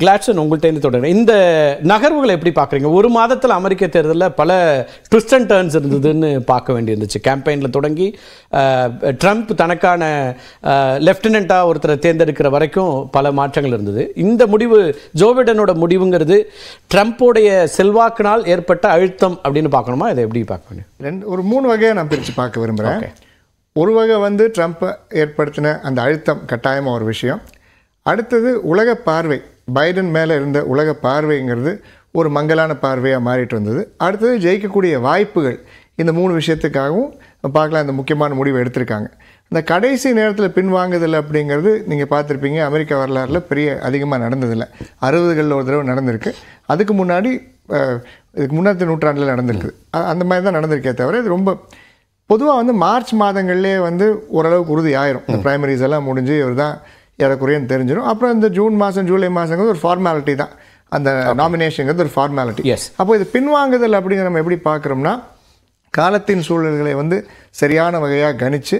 கிளாட்சன் உங்கள்கிட்ட தொடங்குறேன் இந்த நகர்வுகளை எப்படி பார்க்குறீங்க ஒரு மாதத்தில் அமெரிக்க தேர்தலில் பல ட்விஸ்ட் அண்ட் டேர்ன்ஸ் இருந்ததுன்னு பார்க்க வேண்டியிருந்துச்சு கேம்பெயினில் தொடங்கி ட்ரம்ப் தனக்கான லெஃப்டினண்ட்டாக ஒருத்தரை தேர்ந்தெடுக்கிற வரைக்கும் பல மாற்றங்கள் இருந்தது இந்த முடிவு ஜோ பைடனோட முடிவுங்கிறது ட்ரம்ப்போடைய செல்வாக்கினால் ஏற்பட்ட அழுத்தம் அப்படின்னு பார்க்கணுமா இதை எப்படி பார்க்க வேண்டும் ரெண்டு ஒரு மூணு வகையாக நான் பிரித்து பார்க்க விரும்புகிறேன் ஒரு வகை வந்து ட்ரம்ப் ஏற்படுத்தின அந்த அழுத்தம் கட்டாயமாக ஒரு விஷயம் அடுத்தது உலக பார்வை பைடன் மேலே இருந்த உலக பார்வைங்கிறது ஒரு மங்கலான பார்வையாக மாறிட்டு வந்தது அடுத்தது ஜெயிக்கக்கூடிய வாய்ப்புகள் இந்த மூணு விஷயத்துக்காகவும் பார்க்கலாம் இந்த முக்கியமான முடிவை எடுத்திருக்காங்க இந்த கடைசி நேரத்தில் பின்வாங்குதல் அப்படிங்கிறது நீங்கள் பார்த்துருப்பீங்க அமெரிக்க வரலாறில் பெரிய அதிகமாக நடந்ததில்லை அறுபதுகளில் ஒரு தடவை நடந்திருக்கு அதுக்கு முன்னாடி இதுக்கு முன்னாடி நூற்றாண்டில் நடந்திருக்குது அந்த மாதிரி தான் நடந்திருக்கே தவிர இது ரொம்ப பொதுவாக வந்து மார்ச் மாதங்கள்லேயே வந்து ஓரளவுக்கு உறுதி ஆயிரும் பிரைமரிஸ் எல்லாம் முடிஞ்சு இவர் தான் ஏறக்குறையும் தெரிஞ்சிடும் அப்புறம் இந்த ஜூன் மாதம் ஜூலை மாதங்கிறது ஒரு ஃபார்மாலிட்டி தான் அந்த நாமினேஷனுங்கிறது ஒரு ஃபார்மாலிட்டி எஸ் அப்போ இது பின்வாங்குதல் அப்படிங்கிற நம்ம எப்படி பார்க்குறோம்னா காலத்தின் சூழல்களை வந்து சரியான வகையாக கணித்து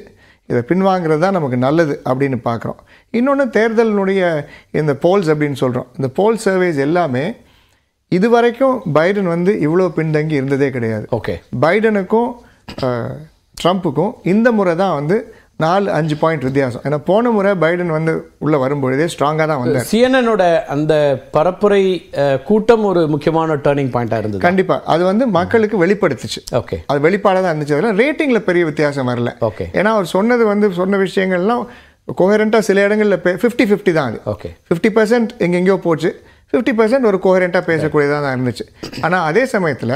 இதை பின்வாங்கிறது தான் நமக்கு நல்லது அப்படின்னு பார்க்குறோம் இன்னொன்று தேர்தலினுடைய இந்த போல்ஸ் அப்படின்னு சொல்கிறோம் இந்த போல் சர்வேஸ் எல்லாமே இது வரைக்கும் பைடன் வந்து இவ்வளோ பின்தங்கி இருந்ததே கிடையாது ஓகே பைடனுக்கும் ட்ரம்ப்புக்கும் இந்த முறை தான் வந்து நாலு அஞ்சு பாயிண்ட் வித்தியாசம் ஏன்னா போன முறை பைடன் வந்து உள்ளே வரும்பொழுதே ஸ்ட்ராங்காக தான் வந்தார் சிஎன்என்னோட அந்த பரப்புரை கூட்டம் ஒரு முக்கியமான டேர்னிங் பாயிண்ட்டாக இருந்தது கண்டிப்பாக அது வந்து மக்களுக்கு வெளிப்படுத்துச்சு ஓகே அது வெளிப்பாடாக தான் இருந்துச்சு அதெல்லாம் ரேட்டிங்கில் பெரிய வித்தியாசம் வரல ஓகே ஏன்னா அவர் சொன்னது வந்து சொன்ன விஷயங்கள்லாம் கோஹரண்ட்டாக சில இடங்களில் ஃபிஃப்டி ஃபிஃப்டி தான் அது ஓகே ஃபிஃப்டி பர்சன்ட் எங்கெங்கயோ போச்சு ஃபிஃப்டி பர்சன்ட் ஒரு கோஹரண்ட்டாக பேசக்கூடியதாக தான் இருந்துச்சு ஆனால் அதே சமயத்தில்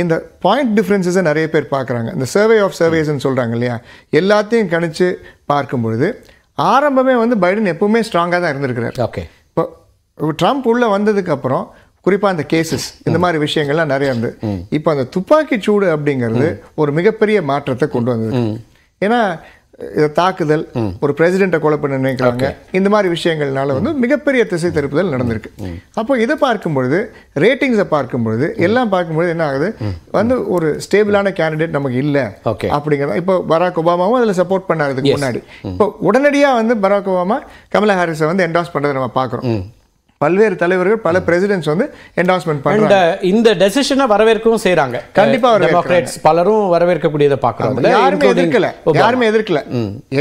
இந்த பாயிண்ட் டிஃப்ரென்சஸை நிறைய பேர் பார்க்குறாங்க இந்த சர்வே ஆஃப் சர்வேஸ்ன்னு சொல்கிறாங்க இல்லையா எல்லாத்தையும் கணிச்சு பார்க்கும்பொழுது ஆரம்பமே வந்து பைடன் எப்பவுமே ஸ்ட்ராங்காக தான் இருந்திருக்கிறார் ஓகே இப்போ ட்ரம்ப் உள்ளே வந்ததுக்கப்புறம் குறிப்பாக அந்த கேசஸ் இந்த மாதிரி விஷயங்கள்லாம் நிறைய இருந்து இப்போ அந்த துப்பாக்கி சூடு அப்படிங்கிறது ஒரு மிகப்பெரிய மாற்றத்தை கொண்டு வந்தது ஏன்னா இதை தாக்குதல் ஒரு பிரசிடெண்ட்டை கொலை பண்ண நினைக்கிறாங்க இந்த மாதிரி விஷயங்கள்னால வந்து மிகப்பெரிய திசை திருப்புதல் நடந்திருக்கு அப்போ இதை பார்க்கும்பொழுது ரேட்டிங்ஸை பார்க்கும்பொழுது எல்லாம் பார்க்கும்பொழுது என்ன ஆகுது வந்து ஒரு ஸ்டேபிளான கேண்டிடேட் நமக்கு இல்லை அப்படிங்கிறத இப்போ பராக் ஒபாமாவும் அதில் சப்போர்ட் பண்ணார் முன்னாடி இப்போ உடனடியாக வந்து பராக் ஒபாமா கமலா ஹாரிஸை வந்து என்டாஸ் பண்ணுறதை நம்ம பார்க்குறோம் பல்வேறு தலைவர்கள் பல பிரசிடென்ட்ஸ் வந்து என்டாஸ்மெண்ட் பண்ண uh, இந்த டெசிஷனை வரவேற்கவும் செய்யறாங்க கண்டிப்பா டெமோக்ராட்ஸ் uh, பலரும் வரவேற்கக்கூடியதை பார்க்கறாங்க யாருமே எதிர்க்கல யாருமே எதிர்க்கல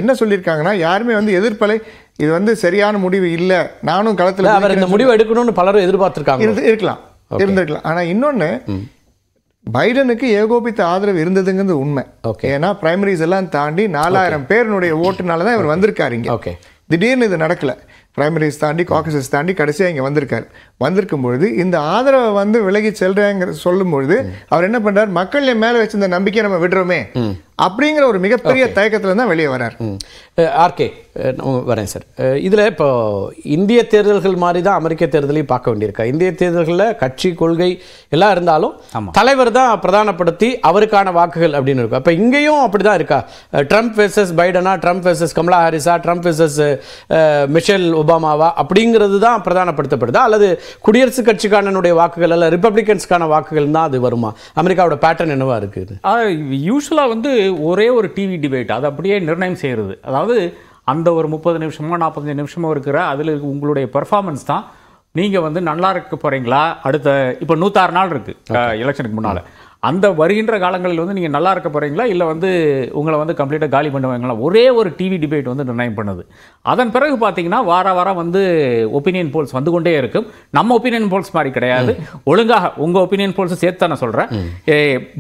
என்ன சொல்லியிருக்காங்கன்னா யாருமே வந்து எதிர்ப்பலை இது வந்து சரியான முடிவு இல்ல நானும் களத்துல அவர் இந்த முடிவு எடுக்கணும்னு பலரும் எதிர்பார்த்திருக்காங்க இருக்கலாம் இருந்திருக்கலாம் ஆனா இன்னொன்னு பைடனுக்கு ஏகோபித்த ஆதரவு இருந்ததுங்கிறது உண்மை ஓகே ஏன்னா பிரைமரிஸ் எல்லாம் தாண்டி நாலாயிரம் பேருனுடைய ஓட்டுனால தான் இவர் வந்திருக்காரு ஓகே திடீர்னு இது நடக்கலை பிரைமரிஸ் தாண்டி காக்கசஸ் தாண்டி கடைசியாக இங்கே வந்திருக்கார் வந்திருக்கும் பொழுது இந்த ஆதரவை வந்து விலகி செல்றேங்கிற சொல்லும் பொழுது அவர் என்ன பண்ணுறார் மக்கள் என் மேலே வச்சிருந்த நம்பிக்கையை நம்ம விடுறோமே அப்படிங்கிற ஒரு மிகப்பெரிய தயக்கத்தில் தான் வெளியே வரார் ஆர்கே வரேன் சார் இதில் இப்போ இந்திய தேர்தல்கள் மாதிரி தான் அமெரிக்க தேர்தலையும் பார்க்க வேண்டியிருக்கா இந்திய தேர்தல்களில் கட்சி கொள்கை எல்லாம் இருந்தாலும் தலைவர் தான் பிரதானப்படுத்தி அவருக்கான வாக்குகள் அப்படின்னு இருக்கும் அப்போ இங்கேயும் அப்படி தான் இருக்கா ட்ரம்ப் வெர்சஸ் பைடனா ட்ரம்ப் வெர்சஸ் கமலா ஹாரிஸா ட்ரம்ப் வெர்சஸ் மிஷேல் ஒபாமாவா அப்படிங்கிறது தான் பிரதானப்படுத்தப்படுதா அல்லது குடியரசுக் கட்சிக்கானனுடைய வாக்குகள் அல்ல ரிப்பப்ளிகன்ஸ்க்கான வாக்குகள் தான் அது வருமா அமெரிக்காவோட பேட்டர்ன் என்னவா இருக்குது யூஸ்வலாக வந்து ஒரே ஒரு டிவி டிபேட் அதை அப்படியே நிர்ணயம் செய்கிறது அதாவது அந்த ஒரு முப்பது நிமிஷமோ நாற்பத்தஞ்சு நிமிஷமோ இருக்கிற அதில் உங்களுடைய பெர்ஃபார்மன்ஸ் தான் நீங்கள் வந்து நல்லா இருக்க போகிறீங்களா அடுத்த இப்போ நூற்றாறு நாள் இருக்குது எலெக்ஷனுக்கு முன்னால் அந்த வருகின்ற காலங்களில் வந்து நீங்கள் நல்லா இருக்க போகிறீங்களா இல்லை வந்து உங்களை வந்து கம்ப்ளீட்டாக காலி பண்ணுவாங்களா ஒரே ஒரு டிவி டிபேட் வந்து நிர்ணயம் பண்ணுது அதன் பிறகு பார்த்தீங்கன்னா வார வாரம் வந்து ஒப்பீனியன் போல்ஸ் வந்து கொண்டே இருக்கும் நம்ம ஒப்பீனியன் போல்ஸ் மாதிரி கிடையாது ஒழுங்காக உங்கள் ஒப்பீனியன் போல்ஸ் சேர்த்து தானே சொல்கிறேன்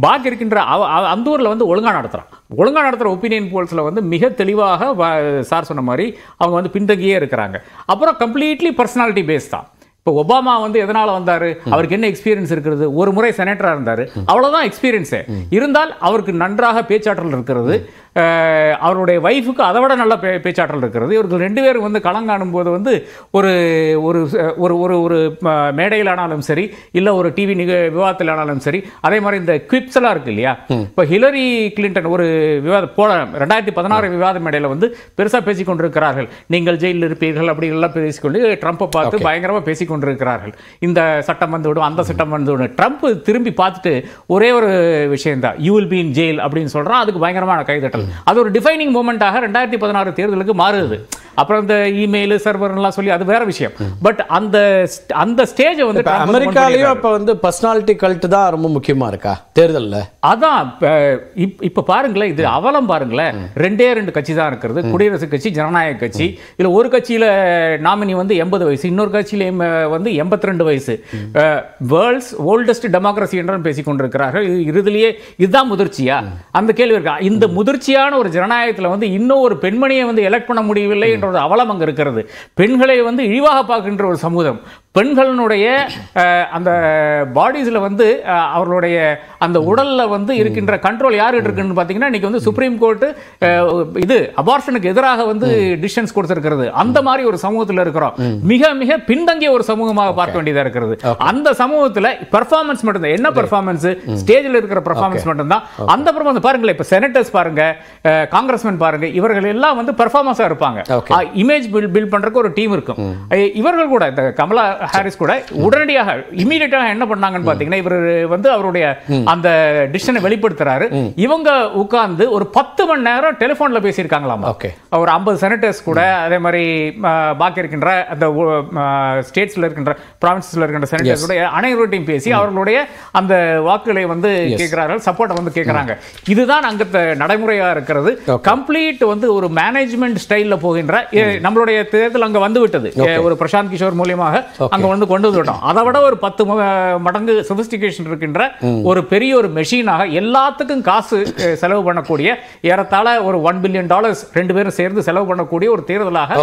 பாக்கி இருக்கின்ற அந்த ஊரில் வந்து ஒழுங்காக நடத்துகிறான் ஒழுங்காக நடத்துகிற ஒப்பீனியன் போல்ஸில் வந்து மிக தெளிவாக சார் சொன்ன மாதிரி அவங்க வந்து பின்தங்கியே இருக்கிறாங்க அப்புறம் கம்ப்ளீட்லி பர்சனாலிட்டி பேஸ் தான் இப்போ ஒபாமா வந்து எதனால் வந்தார் அவருக்கு என்ன எக்ஸ்பீரியன்ஸ் இருக்கிறது ஒரு முறை செனேட்டராக இருந்தார் அவ்வளோதான் எக்ஸ்பீரியன்ஸே இருந்தால் அவருக்கு நன்றாக பேச்சாற்றல் இருக்கிறது அவருடைய ஒய்ஃபுக்கு அதை விட நல்ல பே பேச்சாற்றல் இருக்கிறது இவர்கள் ரெண்டு பேரும் வந்து களங்காணும் போது வந்து ஒரு ஒரு ஒரு ஒரு ஒரு மேடையில் ஆனாலும் சரி இல்லை ஒரு டிவி நிக விவாதத்தில் ஆனாலும் சரி அதே மாதிரி இந்த குவிப்ஸ் எல்லாம் இருக்கு இல்லையா இப்போ ஹிலரி கிளின்டன் ஒரு விவாதம் போல ரெண்டாயிரத்தி பதினாறு விவாத மேடையில் வந்து பெருசாக பேசிக்கொண்டிருக்கிறார்கள் நீங்கள் ஜெயிலில் இருப்பீர்கள் அப்படிலாம் பேசிக்கொண்டு ட்ரம்ப்பை பார்த்து பயங்கரமாக பேசிக்கொண்டிருக்கிறார்கள் இந்த சட்டம் வந்துவிடும் அந்த சட்டம் வந்துவிடும் ட்ரம்ப் திரும்பி பார்த்துட்டு ஒரே ஒரு தான் you will be in jail அப்படின்னு சொல்கிறான் அதுக்கு பயங்கரமான கைதட்டல் அது ஒரு டிஃபைனிங் மூமெண்ட்டாக ரெண்டாயிரத்தி பதினாறு தேர்தலுக்கு மாறுது அப்புறம் இந்த இமெயில் சர்வர்லாம் சொல்லி அது வேற விஷயம் பட் அந்த அந்த ஸ்டேஜ் வந்து அமெரிக்காலையும் இப்போ வந்து பர்சனாலிட்டி கல்ட்டு தான் ரொம்ப முக்கியமா இருக்கா தேர்தலில் அதான் இப்போ பாருங்களேன் இது அவலம் பாருங்களேன் ரெண்டே ரெண்டு கட்சி தான் இருக்கிறது குடியரசுக் கட்சி ஜனநாயக கட்சி இதில் ஒரு கட்சியில் நாமினி வந்து எண்பது வயசு இன்னொரு கட்சியில வந்து எண்பத்தி ரெண்டு வயசு வேர்ல்ட்ஸ் ஓல்டஸ்ட் டெமோக்ரஸி என்று பேசிக்கொண்டிருக்கிறார்கள் இது இறுதிலேயே இதுதான் முதிர்ச்சியா அந்த கேள்வி இருக்கா இந்த முதிர்ச்சி தொடர்ச்சியான ஒரு ஜனநாயகத்தில் வந்து இன்னும் ஒரு பெண்மணியை வந்து எலக்ட் பண்ண முடியவில்லை என்ற ஒரு அவலம் அங்கே இருக்கிறது பெண்களை வந்து இழிவாக பார்க்கின்ற ஒரு சமூகம் பெண்களினுடைய அந்த பாடிஸில் வந்து அவர்களுடைய அந்த உடலில் வந்து இருக்கின்ற கண்ட்ரோல் யார்கிட்ட இருக்குன்னு பார்த்தீங்கன்னா இன்றைக்கி வந்து சுப்ரீம் கோர்ட்டு இது அபார்ஷனுக்கு எதிராக வந்து டிஷன்ஸ் கொடுத்துருக்கிறது அந்த மாதிரி ஒரு சமூகத்தில் இருக்கிறோம் மிக மிக பின்தங்கிய ஒரு சமூகமாக பார்க்க வேண்டியதாக இருக்கிறது அந்த சமூகத்தில் பெர்ஃபார்மன்ஸ் மட்டும்தான் என்ன பெர்ஃபார்மன்ஸு ஸ்டேஜில் mm. இருக்கிற பெர்ஃபார்மன்ஸ் மட்டும்தான் அந்த வந்து பாருங்களேன் இப்போ செனட்டர்ஸ் பாருங்க காங்கிரஸ்மேன் பாருங்க இவர்கள் எல்லாம் வந்து பெர்ஃபார்மன்ஸாக இருப்பாங்க இமேஜ் பில் பில் பண்ணுறதுக்கு ஒரு டீம் இருக்கும் mm. இவர்கள் கூட இந்த கமலா ஹாரிஸ் கூட உடனடியாக இமீடியட்டாக என்ன பண்ணாங்கன்னு பார்த்தீங்கன்னா இவர் வந்து அவருடைய அந்த டிசிஷனை வெளிப்படுத்துறாரு இவங்க உட்கார்ந்து ஒரு பத்து மணி நேரம் டெலிஃபோனில் பேசியிருக்காங்களாம் ஓகே ஒரு ஐம்பது செனட்டர்ஸ் கூட அதே மாதிரி பாக்கி இருக்கின்ற அந்த ஸ்டேட்ஸில் இருக்கின்ற ப்ராவின்ஸில் இருக்கின்ற செனட்டர்ஸ் கூட அனைவருடையும் பேசி அவர்களுடைய அந்த வாக்குகளை வந்து கேட்கிறார்கள் சப்போர்ட்டை வந்து கேட்குறாங்க இதுதான் அங்கத்த நடைமுறையாக இருக்கிறது கம்ப்ளீட் வந்து ஒரு மேனேஜ்மெண்ட் ஸ்டைலில் போகின்ற நம்மளுடைய தேர்தல் அங்கே வந்து விட்டது ஒரு பிரசாந்த் கிஷோர் மூலியமாக அங்கே வந்து கொண்டு வந்துவிட்டோம் அதை விட ஒரு பத்து மடங்கு சொபிஸ்டிகேஷன் இருக்கின்ற ஒரு பெரிய ஒரு மெஷினாக எல்லாத்துக்கும் காசு செலவு பண்ணக்கூடிய ஏறத்தாழ ஒரு ஒன் பில்லியன் டாலர்ஸ் ரெண்டு பேரும் சேர்ந்து செலவு பண்ணக்கூடிய ஒரு தேர்தலாக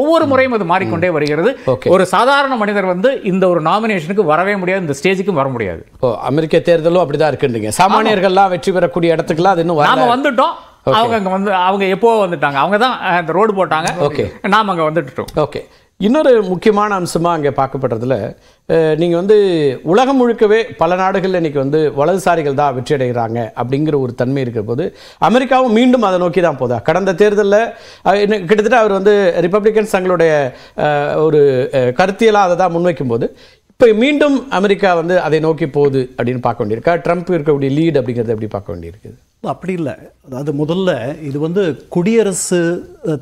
ஒவ்வொரு முறையும் அது மாறிக்கொண்டே வருகிறது ஒரு சாதாரண மனிதர் வந்து இந்த ஒரு நாமினேஷனுக்கு வரவே முடியாது இந்த ஸ்டேஜுக்கு வர முடியாது அமெரிக்க தேர்தலும் அப்படிதான் இருக்குன்றீங்க சாமானியர்கள்லாம் வெற்றி பெறக்கூடிய இடத்துக்குலாம் அது இன்னும் நாம வந்துட்டோம் அவங்க அங்க வந்து அவங்க எப்போ வந்துட்டாங்க அவங்க தான் இந்த ரோடு போட்டாங்க ஓகே நாம அங்கே வந்துட்டோம் ஓகே இன்னொரு முக்கியமான அம்சமாக அங்கே பார்க்கப்படுறதுல நீங்கள் வந்து உலகம் முழுக்கவே பல நாடுகளில் இன்றைக்கி வந்து வலதுசாரிகள் தான் வெற்றி அடைகிறாங்க அப்படிங்கிற ஒரு தன்மை இருக்கிற போது அமெரிக்காவும் மீண்டும் அதை நோக்கி தான் போதா கடந்த தேர்தலில் கிட்டத்தட்ட அவர் வந்து ரிப்பப்ளிகன்ஸ் தங்களுடைய ஒரு கருத்தியலாக அதை தான் முன்வைக்கும் போது இப்போ மீண்டும் அமெரிக்கா வந்து அதை நோக்கி போகுது அப்படின்னு பார்க்க வேண்டியிருக்கா ட்ரம்ப் இருக்கக்கூடிய லீட் அப்படிங்கிறத எப்படி பார்க்க வேண்டியிருக்குது அப்படி இல்லை அதாவது முதல்ல இது வந்து குடியரசு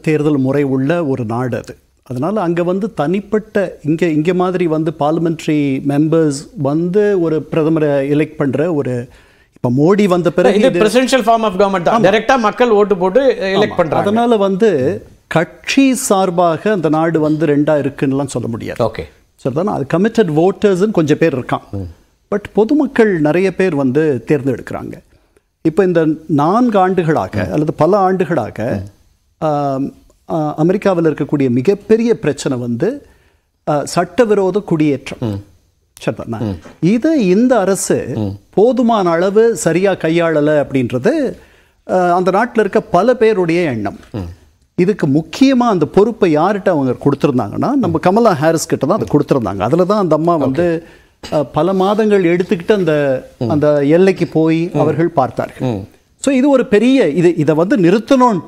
தேர்தல் முறை உள்ள ஒரு நாடு அது அதனால் அங்கே வந்து தனிப்பட்ட இங்கே இங்கே மாதிரி வந்து பார்லிமெண்ட்ரி மெம்பர்ஸ் வந்து ஒரு பிரதமரை எலெக்ட் பண்ணுற ஒரு இப்போ மோடி வந்த பிறகு இது பிரசிடென்ஷியல் ஃபார்ம் ஆஃப் கவர்மெண்ட் தான் டைரெக்டாக மக்கள் ஓட்டு போட்டு எலெக்ட் பண்ணுறாங்க அதனால் வந்து கட்சி சார்பாக அந்த நாடு வந்து ரெண்டாக இருக்குன்னுலாம் சொல்ல முடியாது ஓகே சரிதானா அது கமிட்டட் ஓட்டர்ஸ்ன்னு கொஞ்சம் பேர் இருக்கான் பட் பொதுமக்கள் நிறைய பேர் வந்து தேர்ந்தெடுக்கிறாங்க இப்போ இந்த நான்கு ஆண்டுகளாக அல்லது பல ஆண்டுகளாக அமெரிக்காவில் இருக்கக்கூடிய மிகப்பெரிய பிரச்சனை வந்து சட்டவிரோத குடியேற்றம் இது இந்த அரசு போதுமான அளவு சரியாக கையாளலை அப்படின்றது அந்த நாட்டில் இருக்க பல பேருடைய எண்ணம் இதுக்கு முக்கியமாக அந்த பொறுப்பை யார்கிட்ட அவங்க கொடுத்துருந்தாங்கன்னா நம்ம கமலா ஹாரிஸ் கிட்ட தான் அதை கொடுத்துருந்தாங்க அதில் தான் அந்த அம்மா வந்து பல மாதங்கள் எடுத்துக்கிட்டு அந்த அந்த எல்லைக்கு போய் அவர்கள் பார்த்தார்கள் ஸோ இது ஒரு பெரிய இது இதை வந்து நிறுத்தணும்